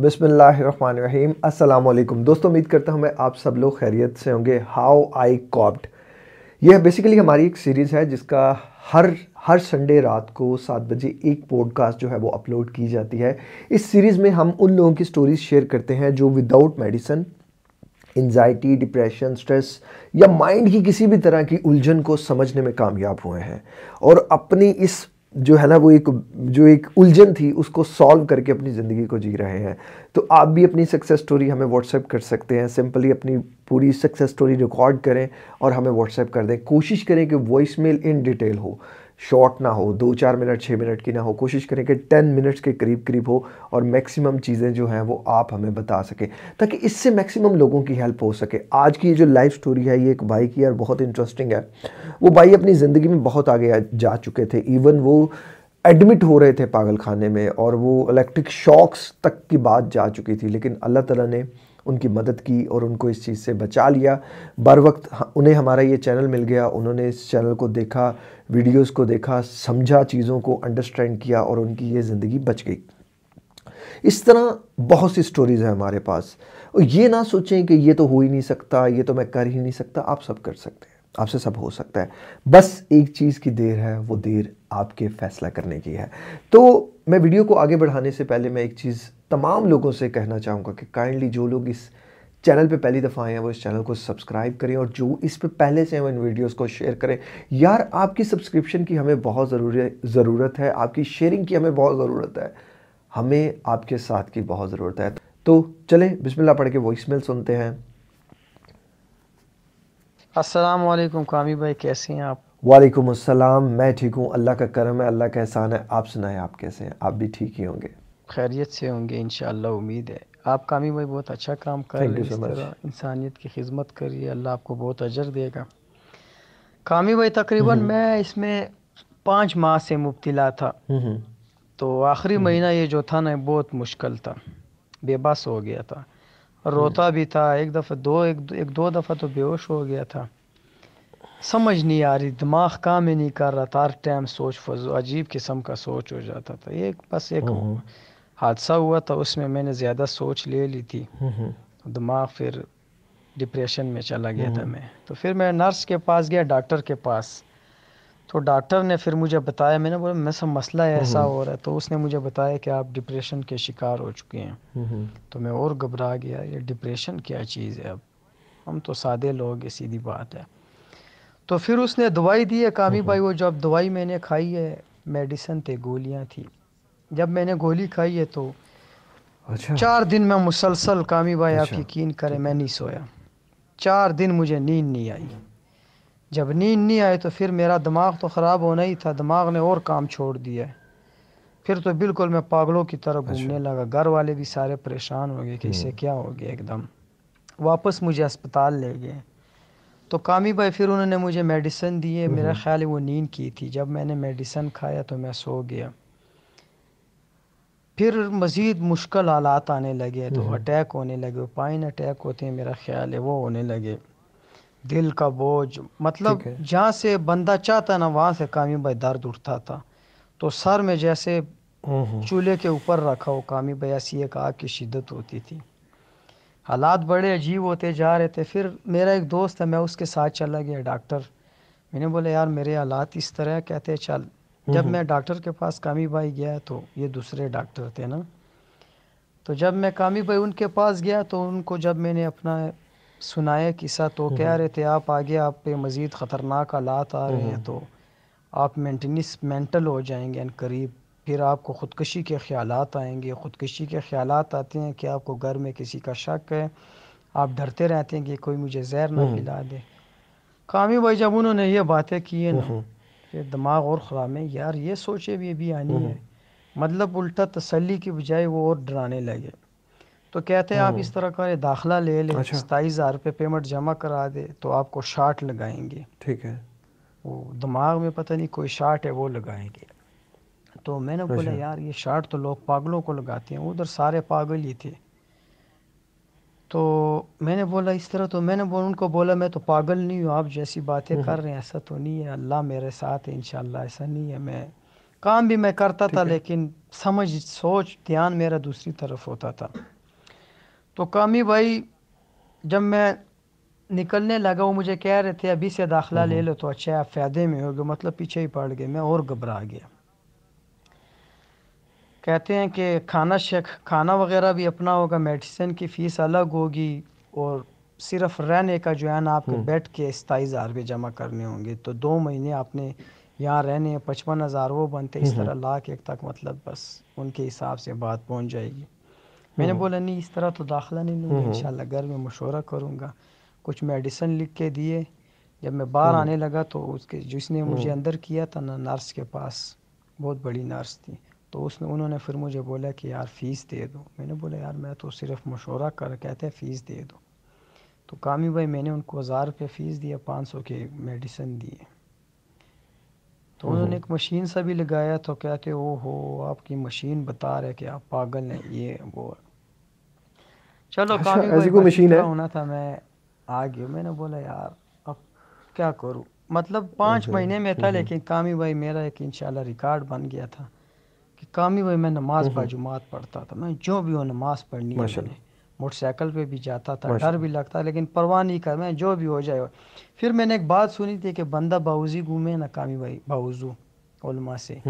बिसमीम असलकुम दोस्तों उम्मीद करता हूँ मैं आप सब लोग खैरियत से होंगे हाउ आई कॉप्ड यह बेसिकली हमारी एक सीरीज़ है जिसका हर हर संडे रात को सात बजे एक पॉडकास्ट जो है वो अपलोड की जाती है इस सीरीज़ में हम उन लोगों की स्टोरीज शेयर करते हैं जो without medicine anxiety depression stress या माइंड की किसी भी तरह की उलझन को समझने में कामयाब हुए हैं और अपनी इस जो है ना वो एक जो एक उलझन थी उसको सॉल्व करके अपनी ज़िंदगी को जी रहे हैं तो आप भी अपनी सक्सेस स्टोरी हमें व्हाट्सएप कर सकते हैं सिंपली अपनी पूरी सक्सेस स्टोरी रिकॉर्ड करें और हमें व्हाट्सएप कर दें कोशिश करें कि वॉइस मेल इन डिटेल हो शॉर्ट ना हो दो चार मिनट छः मिनट की ना हो कोशिश करें कि टेन मिनट्स के करीब करीब हो और मैक्सिमम चीज़ें जो हैं वो आप हमें बता सकें ताकि इससे मैक्सिमम लोगों की हेल्प हो सके आज की जो लाइफ स्टोरी है ये एक भाई की और बहुत इंटरेस्टिंग है वो भाई अपनी ज़िंदगी में बहुत आगे जा चुके थे इवन वो एडमिट हो रहे थे पागल खाने में और वो इलेक्ट्रिक शॉक्स तक की बात जा चुकी थी लेकिन अल्लाह ताला ने उनकी मदद की और उनको इस चीज़ से बचा लिया बर वक्त उन्हें हमारा ये चैनल मिल गया उन्होंने इस चैनल को देखा वीडियोस को देखा समझा चीज़ों को अंडरस्टैंड किया और उनकी ये ज़िंदगी बच गई इस तरह बहुत सी स्टोरीज़ हैं हमारे पास और ये ना सोचें कि ये तो हो ही नहीं सकता ये तो मैं कर ही नहीं सकता आप सब कर सकते हैं आपसे सब हो सकता है बस एक चीज़ की देर है वो देर आपके फैसला करने की है तो मैं वीडियो को आगे बढ़ाने से पहले मैं एक चीज़ तमाम लोगों से कहना चाहूँगा कि काइंडली जो लोग इस चैनल पे पहली दफ़ा आए हैं वो इस चैनल को सब्सक्राइब करें और जो इस पे पहले से हैं इन वीडियोस को शेयर करें यार आपकी सब्सक्रिप्शन की हमें बहुत ज़रूरी ज़रूरत है आपकी शेयरिंग की हमें बहुत ज़रूरत है हमें आपके साथ की बहुत ज़रूरत है तो चले बिस्मिल्लाह पढ़ के वॉइस मेल सुनते हैं असलम कामी भाई कैसे हैं आप वालेकुम अस्सलाम मैं ठीक हूँ अल्लाह का करम है अल्लाह का एहसान है आप सुनाएं आप कैसे हैं आप भी ठीक ही होंगे खैरियत से होंगे इन उम्मीद है आप कामी भाई बहुत अच्छा काम कर रहे हैं इंसानियत की खिदमत करिए अल्लाह आपको बहुत अजर देगा कामी भाई तकरीबन हम्म। मैं इसमें पाँच माह से मुबतला था हम्म, हम्म। तो आखिरी महीना ये जो था ना बहुत मुश्किल था बेबस हो गया था रोता भी था एक दफ़ा दो एक दो दफ़ा तो बेहोश हो गया था समझ नहीं आ रही दिमाग काम ही नहीं कर रहा था हर टाइम सोच फजू अजीब किस्म का सोच हो जाता था एक बस एक हम्म, हम्म। हादसा हुआ था उसमें मैंने ज़्यादा सोच ले ली थी हम्म, दिमाग फिर डिप्रेशन में चला गया था मैं तो फिर मैं नर्स के पास गया डॉक्टर के पास तो डॉक्टर ने फिर मुझे बताया मैंने बोला मैं सब मसला ऐसा हो रहा है तो उसने मुझे बताया कि आप डिप्रेशन के शिकार हो चुके हैं तो मैं और घबरा गया ये डिप्रेशन क्या चीज़ है अब हम तो सादे लोग सीधी बात है तो फिर उसने दवाई दी है कामी हम्म। भाई वो जब दवाई मैंने खाई है मेडिसन थे गोलियाँ थी जब मैंने गोली खाई है तो अच्छा। चार दिन में मुसलसल कामी भाई अच्छा। आप यकीन करें मैं नहीं सोया चार दिन मुझे नींद नहीं आई जब नींद नहीं आई तो फिर मेरा दिमाग तो ख़राब होना ही था दिमाग ने और काम छोड़ दिया फिर तो बिल्कुल मैं पागलों की तरह अच्छा। घूमने अच्छा। लगा घर वाले भी सारे परेशान हो गए कि इसे हम्म। क्या हो गया एकदम वापस मुझे अस्पताल ले गए तो कामी भाई फिर उन्होंने मुझे मेडिसन दिए हम्म। मेरा ख्याल है वो नींद की थी जब मैंने मेडिसन खाया तो मैं सो गया फिर मज़ीद मुश्किल हालात आने लगे तो अटैक हम्म। होने लगे पाइन अटैक होते हैं मेरा ख्याल है वो होने लगे दिल का बोझ मतलब जहाँ से बंदा चाहता ना वहाँ से कामी भाई दर्द उठता था तो सर में जैसे हम्म, चूल्हे के ऊपर रखा हो कामी भाई ऐसी एक आग की शिद्दत होती थी हालात बड़े अजीब होते जा रहे थे फिर मेरा एक दोस्त है मैं उसके साथ चला गया डॉक्टर मैंने बोला यार मेरे हालात इस तरह कहते चल जब मैं डॉक्टर के पास कामी भाई गया तो ये दूसरे डॉक्टर थे ना तो जब मैं कामी भाई उनके पास गया तो उनको जब मैंने अपना सुनाया किस्सा तो कह रहे थे आप आगे आप पे मज़ीद ख़तरनाक हालात आ रहे हैं तो आप मेंटेनेंस मेंटल हो जाएंगे एंड करीब फिर आपको ख़ुदकशी के ख्याल आएंगे ख़ुदकशी के ख्याल आते हैं कि आपको घर में किसी का शक है आप डरते रहते हैं कि कोई मुझे जहर ना मिला हम्म। दे कामी भाई जब उन्होंने ये बातें की है ना हम्म। फिर दिमाग और ख़राब में यार ये सोचे भी भी आनी है हम्म। मतलब उल्टा तसली की बजाय वो और डराने लगे तो कहते हैं आप इस तरह का दाखिला ले लें अच्छा। सताईस हज़ार रुपये पेमेंट जमा करा दे तो आपको शार्ट लगाएंगे ठीक है वो दिमाग में पता नहीं कोई शार्ट है वो लगाएंगे तो मैंने बोला अच्छा। यार ये शर्ट तो लोग पागलों को लगाते हैं उधर सारे पागल ही थे तो मैंने बोला इस तरह तो मैंने बोल उनको बोला मैं तो पागल नहीं हूँ आप जैसी बातें हम्म। कर रहे हैं ऐसा तो नहीं है अल्लाह मेरे साथ है इन ऐसा नहीं है मैं काम भी मैं करता था लेकिन समझ सोच ध्यान मेरा दूसरी तरफ होता था तो कामी भाई जब मैं निकलने लगा वो मुझे कह रहे थे अभी से दाखला ले हम्म। लो तो अच्छा आप फ़ायदे में हो गए मतलब पीछे ही पड़ गए मैं और घबरा गया कहते हैं कि खाना शेख खाना वगैरह भी अपना होगा मेडिसिन की फ़ीस अलग होगी और सिर्फ रहने का जो है ना आपको हम्म। बैठ के सताईस हज़ार रुपये जमा करने होंगे तो दो महीने आपने यहाँ रहने हैं पचपन हज़ार वो बनते इस हम्म, हम्म। तरह लाख एक तक मतलब बस उनके हिसाब से बात पहुँच जाएगी मैंने बोला नहीं इस तरह तो दाखिला नहीं लूँगा इंशाल्लाह घर में मशवरा करूँगा कुछ मेडिसिन लिख के दिए जब मैं बाहर आने लगा तो उसके जिसने मुझे अंदर किया था ना नर्स के पास बहुत बड़ी नर्स थी तो उसने उन्होंने फिर मुझे बोला कि यार फ़ीस दे दो मैंने बोला यार मैं तो सिर्फ मशवरा कर कहते हैं फ़ीस दे दो तो कामी भाई मैंने उनको हज़ार रुपये फ़ीस दिया पाँच सौ के मेडिसिन दिए तो उन्होंने एक मशीन सा भी लगाया तो कहते ओ हो आपकी मशीन बता रहे कि आप पागल हैं ये वो चलो अच्छा, ऐसी कोई मशीन है होना था मैं आ गया मैंने बोला यार अब क्या करूँ मतलब पाँच अच्छा, महीने में था लेकिन कामी भाई मेरा एक इंशाल्लाह रिकॉर्ड बन गया था कि काम ही वही मैं नमाज बाजूमात पढ़ता था मैं जो भी हो नमाज पढ़नी है मैंने मोटरसाइकिल पे भी जाता था डर भी लगता लेकिन परवाह नहीं कर मैं जो भी हो जाए फिर मैंने एक बात सुनी थी कि बंदा बाउजी घूमे ना कामी भाई बाउजू उलमा से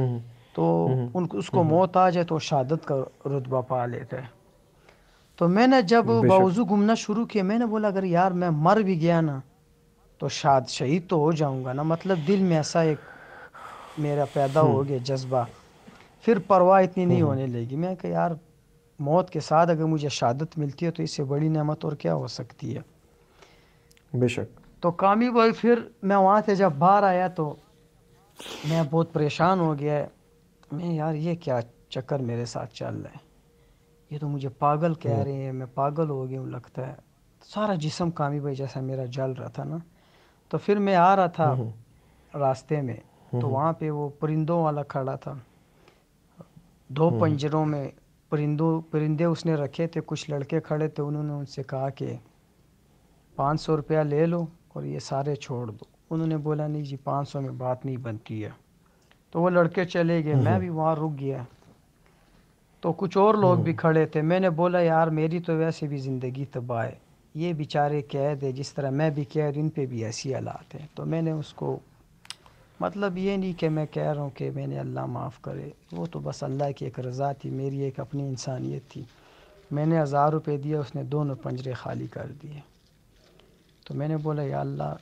तो उन उसको मौत आ जाए तो शहादत का रुतबा पा लेते हैं तो मैंने जब बाउजू घूमना शुरू किया मैंने बोला अगर यार मैं मर भी गया ना तो शायद शहीद तो हो जाऊंगा ना मतलब दिल में ऐसा एक मेरा पैदा हो हम्म। गया जज्बा फिर परवाह इतनी नहीं हम्म। होने लगी मैं कह यार मौत के साथ अगर मुझे शहादत मिलती है तो इससे बड़ी नेमत और क्या हो सकती है बेशक तो कामी बॉय फिर मैं वहाँ से जब बाहर आया तो मैं बहुत परेशान हो गया मैं यार ये क्या चक्कर मेरे साथ चल रहा है ये तो मुझे पागल कह हम्म। रहे हैं मैं पागल हो गया हूँ लगता है सारा जिसम कामी भाई जैसा मेरा जल रहा था ना तो फिर मैं आ रहा था हम्म। रास्ते में तो वहाँ पे वो परिंदों वाला खड़ा था दो हम्म। पंजरों में परिंदों परिंदे उसने रखे थे कुछ लड़के खड़े थे उन्होंने उनसे कहा कि पाँच सौ रुपया ले लो और ये सारे छोड़ दो उन्होंने बोला नहीं जी पाँच सौ में बात नहीं बनती है तो वो लड़के चले गए मैं हम्म। भी वहाँ रुक गया तो कुछ और लोग भी हम्म। खड़े थे मैंने बोला यार मेरी तो वैसे भी ज़िंदगी तबाह है ये बेचारे कैद है जिस तरह मैं भी कैद इन पे भी ऐसी हालात हैं तो मैंने उसको मतलब ये नहीं कि मैं कह रहा हूँ कि मैंने अल्लाह माफ़ करे वो तो बस अल्लाह की एक रज़ा थी मेरी एक अपनी इंसानियत थी मैंने हज़ार रुपये दिए उसने दोनों पंजरे खाली कर दिए तो मैंने बोला या अल्लाह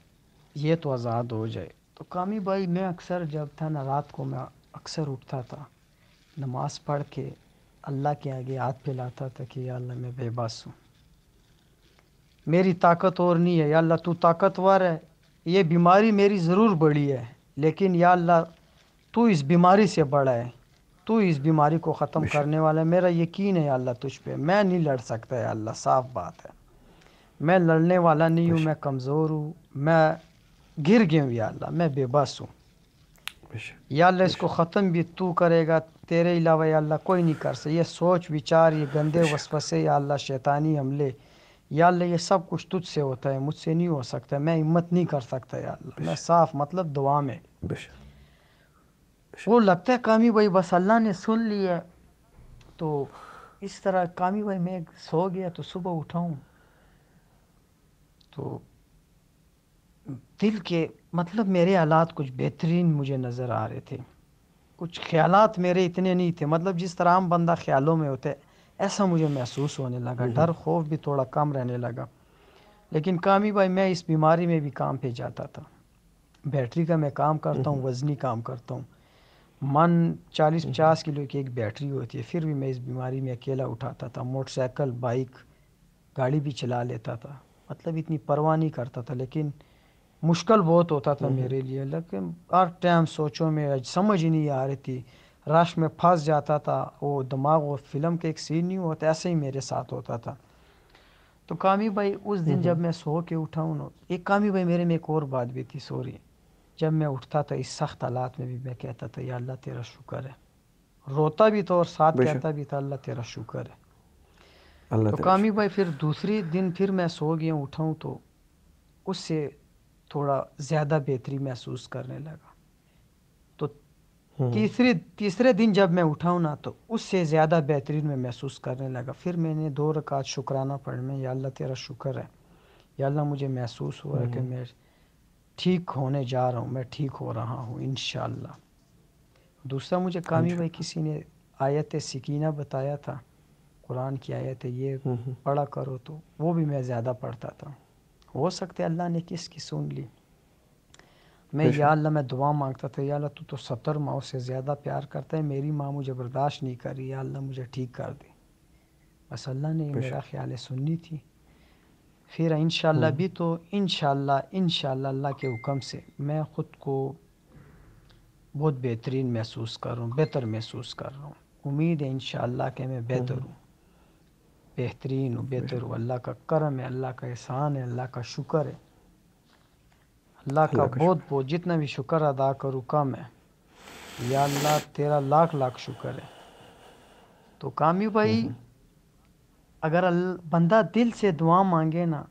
ये तो आज़ाद हो जाए तो कामी भाई मैं अक्सर जब था ना रात को मैं अक्सर उठता था नमाज़ पढ़ के अल्लाह के आगे हाथ फैलाता था कि या अल्लाह मैं बेबस हूँ मेरी ताकत और नहीं है या अल्लाह तू ताकतवर है ये बीमारी मेरी ज़रूर बड़ी है लेकिन या अल्लाह तू इस बीमारी से बड़ा है तू इस बीमारी को ख़त्म करने वाला है मेरा यकीन है अल्लाह तुझ पे मैं नहीं लड़ सकता है अल्लाह साफ बात है मैं लड़ने वाला नहीं हूँ मैं कमज़ोर हूँ मैं गिर गया हूँ या अल्लाह मैं बेबस हूँ या अल्लाह इसको ख़त्म भी तू करेगा तेरे अलावा या अल्लाह कोई नहीं कर सकता ये सोच विचार ये गंदे वसवसे या अल्लाह शैतानी हमले या अल्लाह ये सब कुछ तुझसे होता है मुझसे नहीं हो सकता मैं हिम्मत नहीं कर सकता या अल्लाह मैं साफ मतलब दुआ में वो लगता है कामी भाई बस अल्लाह ने सुन लिया तो इस तरह कामी भाई मैं सो गया तो सुबह उठाऊँ तो दिल के मतलब मेरे हालात कुछ बेहतरीन मुझे नज़र आ रहे थे कुछ ख्यालात मेरे इतने नहीं थे मतलब जिस तरह आम बंदा ख्यालों में होते है ऐसा मुझे महसूस होने लगा हम्म। डर खौफ भी थोड़ा कम रहने लगा लेकिन कामी भाई मैं इस बीमारी में भी काम पे जाता था बैटरी का मैं काम करता हूँ हम्म। वज़नी काम करता हूँ मन चालीस हम्म। पचास किलो की एक बैटरी होती है फिर भी मैं इस बीमारी में अकेला उठाता था मोटरसाइकिल बाइक गाड़ी भी चला लेता था मतलब इतनी परवाह नहीं करता था लेकिन मुश्किल बहुत होता था मेरे लिए लेकिन हर टाइम सोचों में समझ ही नहीं आ रही थी रश में फंस जाता था वो दिमाग वो फिल्म के एक सीन नहीं होता ऐसे ही मेरे साथ होता था तो कामी भाई उस दिन जब मैं सो के उठा उन्हों एक कामी भाई मेरे में एक और बात भी थी सॉरी जब मैं उठता था इस सख्त हालात में भी मैं कहता था या अल्लाह तेरा शुक्र है रोता भी था और साथ कहता भी था अल्लाह तेरा शुक्र है तो कामी भाई फिर दूसरे दिन फिर मैं सो गया उठाऊँ तो उससे थोड़ा ज़्यादा बेहतरी महसूस करने लगा हम्म। तीसरे तीसरे दिन जब मैं उठाऊँ ना तो उससे ज़्यादा बेहतरीन मैं महसूस करने लगा फिर मैंने दो रकात शुक्राना पढ़ने या अल्लाह तेरा शुक्र है या अल्लाह मुझे महसूस हो रहा है कि हम्म। मैं ठीक होने जा रहा हूँ मैं ठीक हो रहा हूँ इन दूसरा मुझे कामी भाई किसी ने आयत सकीना बताया था कुरान की आयत ये हम्म, पढ़ा करो तो वो भी मैं ज़्यादा पढ़ता था हो सकता अल्लाह ने किसकी सुन ली मैं या अल्लाह मैं दुआ मांगता था या अल्लाह तू तो सत्तर माओ से ज़्यादा प्यार करता है मेरी माँ मुझे बर्दाश्त नहीं कर रही या अल्लाह मुझे ठीक कर दे बस अल्लाह ने मेरा ख्याल सुननी थी फिर इन हम्म। भी तो इन इन अल्लाह के हुक्म से मैं ख़ुद को बहुत बेहतरीन महसूस कर रहा हूँ बेहतर महसूस कर रहा हूँ उम्मीद है इन कि मैं बेहतर हम्म। हूँ बेहतरीन हूँ बेहतर हूँ अल्लाह का करम है अल्लाह का एहसान है अल्लाह का शुक्र है अल्लाह का बहुत बहुत जितना भी शुक्र अदा करूँ कम है या अल्लाह तेरा लाख लाख शुक्र है तो कामयाब भाई हम्म, हम्म। अगर बंदा दिल से दुआ मांगे ना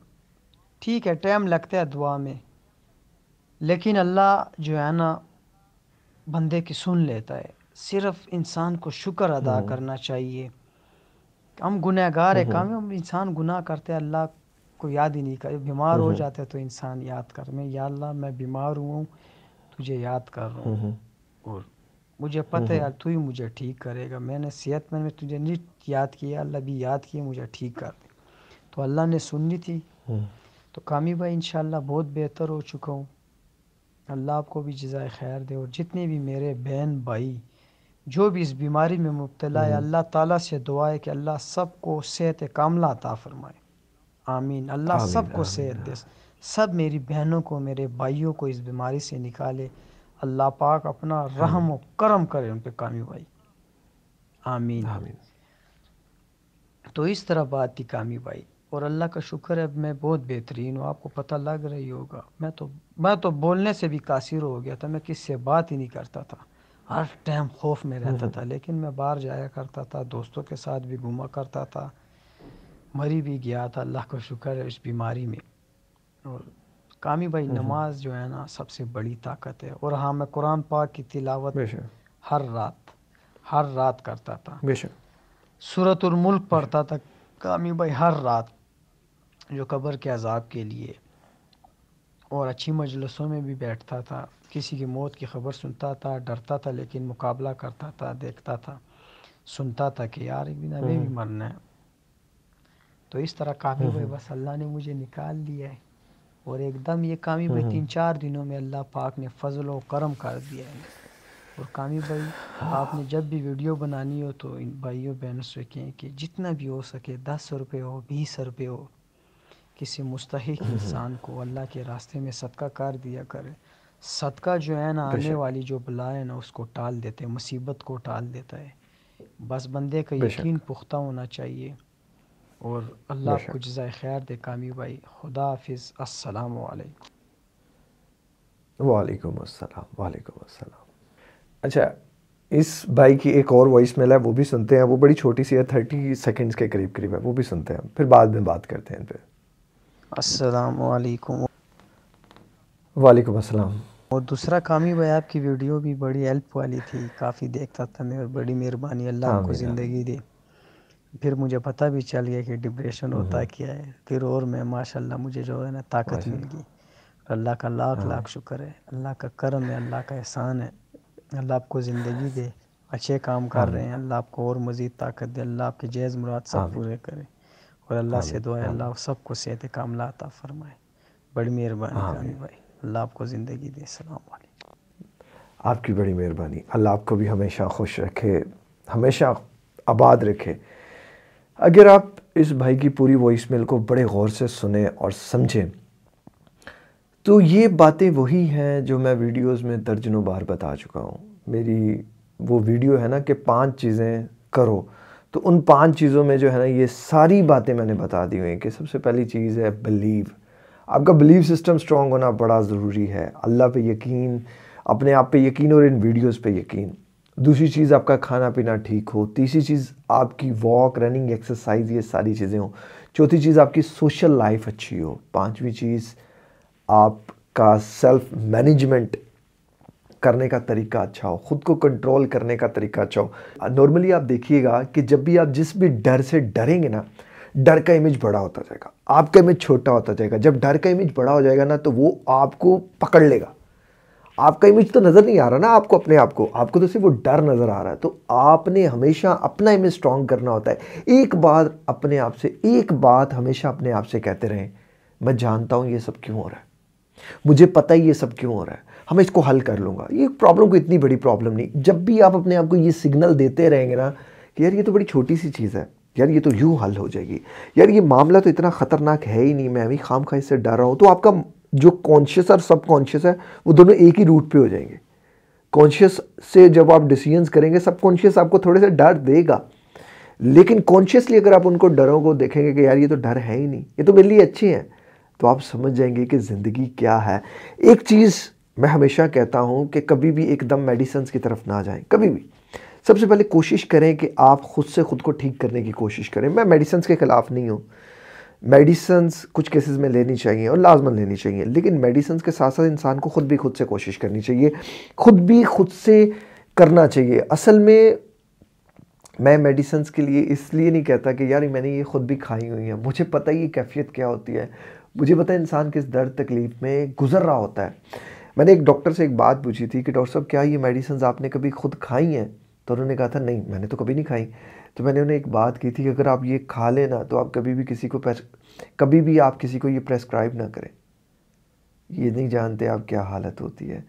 ठीक है टाइम लगता है दुआ में लेकिन अल्लाह जो है ना बंदे की सुन लेता है सिर्फ इंसान को शुक्र अदा हम्म। करना चाहिए हम गुनहगार है काम इंसान गुनाह करते हैं अल्लाह को याद ही नहीं कर बीमार हो जाता है तो इंसान याद कर मैं या अल्लाह मैं बीमार हूँ तुझे याद कर रहा हूँ और मुझे पता है यार तू ही मुझे ठीक करेगा मैंने सेहत में तुझे नहीं याद किया अल्लाह भी याद किया मुझे ठीक कर दे तो अल्लाह ने सुननी थी हम्म। तो कामी भाई इन बहुत बेहतर हो चुका हूँ अल्लाह आपको भी जजाय खैर दे और जितने भी मेरे बहन भाई जो भी इस बीमारी में मुबतला है हम्म। अल्लाह ताला से दुआ है कि अल्लाह सबको सेहत कामला अता फरमाए आमीन अल्लाह सबको सेहत दे सब मेरी बहनों को मेरे भाइयों को इस बीमारी से निकाले अल्लाह पाक अपना रहम व करम करे उन पर कामयाब भाई आमीन आमीन तो इस तरह बात थी कामयाब भाई और अल्लाह का शुक्र है मैं बहुत बेहतरीन हूँ आपको पता लग रही होगा मैं तो मैं तो बोलने से भी कासिर हो गया था मैं किससे बात ही नहीं करता था हर टाइम खौफ में रहता हम्म। था लेकिन मैं बाहर जाया करता था दोस्तों के साथ भी घूमा करता था मरी भी गया था अल्लाह का शुक्र है इस बीमारी में और कामी भाई नमाज जो है ना सबसे बड़ी ताकत है और हाँ मैं कुरान पाक की तिलावत हर रात हर रात करता था सूरत मुल्क पढ़ता था कामी भाई हर रात जो कब्र के अजाब के लिए और अच्छी मजलसों में भी बैठता था किसी की मौत की खबर सुनता था डरता था लेकिन मुकाबला करता था देखता था सुनता था कि यार एक दिन अभी भी हम्म। मरना है तो इस तरह कामी हुए बस अल्लाह ने मुझे निकाल दिया है और एकदम ये कामी भाई हम्म। तीन चार दिनों में अल्लाह पाक ने फजल व करम कर दिया है और कामी भाई आपने जब भी वीडियो बनानी हो तो इन भाइयों बहनों से कहें कि जितना भी हो सके दस रुपये हो बीस रुपये हो किसी मुस्तक हम्म। इंसान को अल्लाह के रास्ते में सदका कर दिया करें सदका जो है ना आने वाली जो बला है ना उसको टाल देते मुसीबत को टाल देता है बस बंदे का यकीन पुख्ता होना चाहिए और अल्लाह आपको जजाय खैर दे कामी भाई खुदा हाफिज़ अस्सलाम वालेकुम वालेकुम अस्सलाम वालेकुम अस्सलाम अच्छा इस भाई की एक और वॉइस मेल है वो भी सुनते हैं वो बड़ी छोटी सी है थर्टी सेकेंड्स के करीब करीब है वो भी सुनते हैं फिर बाद में बात करते हैं इन अस्सलाम वालेकुम वालेकुम अस्सलाम और दूसरा ही भाई आपकी वीडियो भी बड़ी हेल्प वाली थी काफ़ी देखता था मैं और बड़ी मेहरबानी अल्लाह आपको ज़िंदगी दे फिर मुझे पता भी चल गया कि डिप्रेशन हम्म, होता हम्म। क्या है फिर और मैं माशाल्लाह मुझे जो है ना ताकत मिल गई अल्लाह का लाख हाँ। लाख शुक्र है अल्लाह का करम है अल्लाह का एहसान है अल्लाह आपको ज़िंदगी दे अच्छे काम कर रहे हैं अल्लाह आपको और मज़ीद ताकत दे अल्लाह आपके जैज़ मुराद सब पूरे करे और अल्लाह से दुआ अल्लाह सबको सेहत कामला अता फरमाए बड़ी मेहरबानी भाई अल्लाह आपको ज़िंदगी दे सलाम आपकी बड़ी मेहरबानी अल्लाह आपको भी हमेशा खुश रखे हमेशा आबाद रखे अगर आप इस भाई की पूरी वॉइस मेल को बड़े गौर से सुने और समझें तो ये बातें वही हैं जो मैं वीडियोस में दर्जनों बार बता चुका हूँ मेरी वो वीडियो है ना कि पांच चीज़ें करो तो उन पांच चीज़ों में जो है ना ये सारी बातें मैंने बता दी हुई कि सबसे पहली चीज़ है बिलीव आपका बिलीव सिस्टम स्ट्रॉन्ग होना बड़ा ज़रूरी है अल्लाह पे यकीन अपने आप पे यकीन और इन वीडियोस पे यकीन दूसरी चीज़ आपका खाना पीना ठीक हो तीसरी चीज़ आपकी वॉक रनिंग एक्सरसाइज ये सारी चीज़ें हो चौथी चीज़ आपकी सोशल लाइफ अच्छी हो पांचवी चीज़ आपका सेल्फ मैनेजमेंट करने का तरीका अच्छा हो ख़ुद को कंट्रोल करने का तरीका अच्छा हो नॉर्मली आप देखिएगा कि जब भी आप जिस भी डर से डरेंगे ना डर का इमेज बड़ा होता जाएगा आपका इमेज छोटा होता जाएगा जब डर का इमेज बड़ा हो जाएगा ना तो वो आपको पकड़ लेगा आपका इमेज तो नज़र नहीं आ रहा ना आपको अपने आप को आपको तो सिर्फ वो डर नज़र आ रहा है तो आपने हमेशा अपना इमेज स्ट्रॉन्ग करना होता है एक बार अपने आप से एक बात हमेशा अपने आप से कहते रहें मैं जानता हूँ ये सब क्यों हो रहा है मुझे पता ही ये सब क्यों हो रहा है हमें हाँ, इसको हल कर लूँगा ये प्रॉब्लम को इतनी बड़ी प्रॉब्लम नहीं जब भी आप अपने आप को ये सिग्नल देते रहेंगे ना कि यार ये तो बड़ी छोटी सी चीज़ है यार ये तो यूँ हल हो जाएगी यार ये मामला तो इतना ख़तरनाक है ही नहीं मैं अभी खाम खा इससे डर रहा हूँ तो आपका जो कॉन्शियस और सब कॉन्शियस है वो दोनों एक ही रूट पे हो जाएंगे कॉन्शियस से जब आप डिसीजंस करेंगे सब कॉन्शियस आपको थोड़े से डर देगा लेकिन कॉन्शियसली अगर आप उनको डरों को देखेंगे कि यार ये तो डर है ही नहीं ये तो मेरे लिए अच्छे हैं तो आप समझ जाएंगे कि ज़िंदगी क्या है एक चीज़ मैं हमेशा कहता हूँ कि कभी भी एकदम मेडिसन्स की तरफ ना जाएं कभी भी सबसे पहले कोशिश करें कि आप खुद से खुद को ठीक करने की कोशिश करें मैं मेडिसन्स के ख़िलाफ़ नहीं हूँ मेडिसन्स कुछ केसेस में लेनी चाहिए और लाजमन लेनी चाहिए लेकिन मेडिसन्स के साथ साथ इंसान को ख़ुद भी खुद से कोशिश करनी चाहिए ख़ुद भी खुद से करना चाहिए असल में मैं मेडिसन्स के लिए इसलिए नहीं कहता कि यार मैंने ये ख़ुद भी खाई हुई है मुझे पता ही ये कैफियत क्या होती है मुझे पता है इंसान किस दर्द तकलीफ़ में गुजर रहा होता है मैंने एक डॉक्टर से एक बात पूछी थी कि डॉक्टर साहब क्या ये मेडिसन्स आपने कभी खुद खाई हैं तो उन्होंने कहा था नहीं मैंने तो कभी नहीं खाई तो मैंने उन्हें एक बात की थी कि अगर आप ये खा लेना तो आप कभी भी किसी को कभी भी आप किसी को ये प्रेस्क्राइब ना करें ये नहीं जानते आप क्या हालत होती है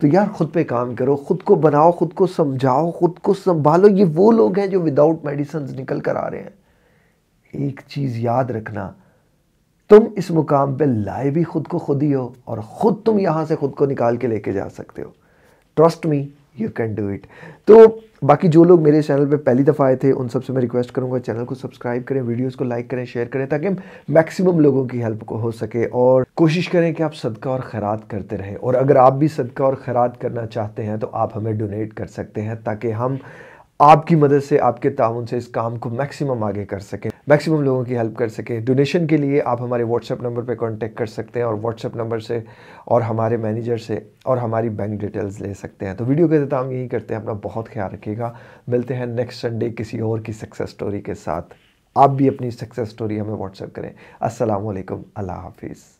तो यार ख़ुद पे काम करो ख़ुद को बनाओ ख़ुद को समझाओ ख़ुद को संभालो ये वो लोग हैं जो विदाउट मेडिसन निकल कर आ रहे हैं एक चीज़ याद रखना तुम इस मुकाम पे लाए भी खुद को खुद ही हो और ख़ुद तुम यहाँ से खुद को निकाल के लेके जा सकते हो trust me you can do it तो बाकी जो लोग मेरे चैनल पे पहली दफ़ा आए थे उन सबसे मैं रिक्वेस्ट करूँगा चैनल को सब्सक्राइब करें वीडियोस को लाइक करें शेयर करें ताकि मैक्सिमम लोगों की हेल्प को हो सके और कोशिश करें कि आप सदका और खैरात करते रहें और अगर आप भी सदका और खैरात करना चाहते हैं तो आप हमें डोनेट कर सकते हैं ताकि हम आपकी मदद से आपके ताउन से इस काम को मैक्सिमम आगे कर सकें मैक्सिमम लोगों की हेल्प कर सकें डोनेशन के लिए आप हमारे व्हाट्सएप नंबर पर कॉन्टेक्ट कर सकते हैं और व्हाट्सएप नंबर से और हमारे मैनेजर से और हमारी बैंक डिटेल्स ले सकते हैं तो वीडियो के अख्ताम यही करते हैं अपना बहुत ख्याल रखिएगा मिलते हैं नेक्स्ट संडे किसी और की सक्सेस स्टोरी के साथ आप भी अपनी सक्सेस स्टोरी हमें व्हाट्सएप करें असलकम अल्लाह हाफिज़